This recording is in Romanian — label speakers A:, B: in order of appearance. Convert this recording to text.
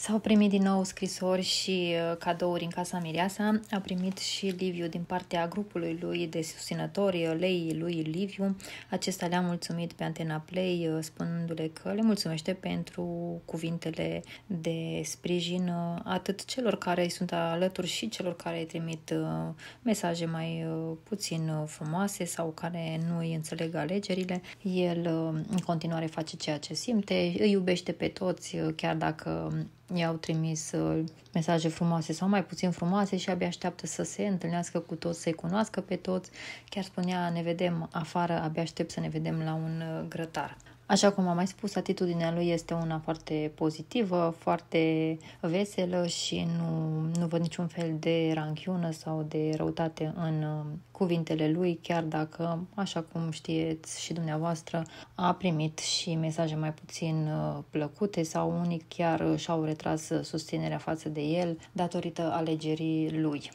A: S-au primit din nou scrisori și uh, cadouri în casa Mireasa, a primit și Liviu din partea grupului lui de susținători, uh, lei lui Liviu. Acesta le-a mulțumit pe Antena Play, uh, spunându-le că le mulțumește pentru cuvintele de sprijin atât celor care sunt alături și celor care trimit mesaje mai puțin frumoase sau care nu îi înțeleg alegerile. El în continuare face ceea ce simte, îi iubește pe toți, chiar dacă i-au trimis uh, mesaje frumoase sau mai puțin frumoase și abia așteaptă să se întâlnească cu toți, să-i cunoască pe toți. Chiar spunea, ne vedem afară, abia aștept să ne vedem la un uh, grătar. Așa cum am mai spus, atitudinea lui este una foarte pozitivă, foarte veselă și nu, nu văd niciun fel de ranchiună sau de răutate în um, cuvintele lui, chiar dacă, așa cum știți și dumneavoastră, a primit și mesaje mai puțin uh, plăcute sau unii chiar și-au retras uh, susținerea față de el datorită alegerii lui.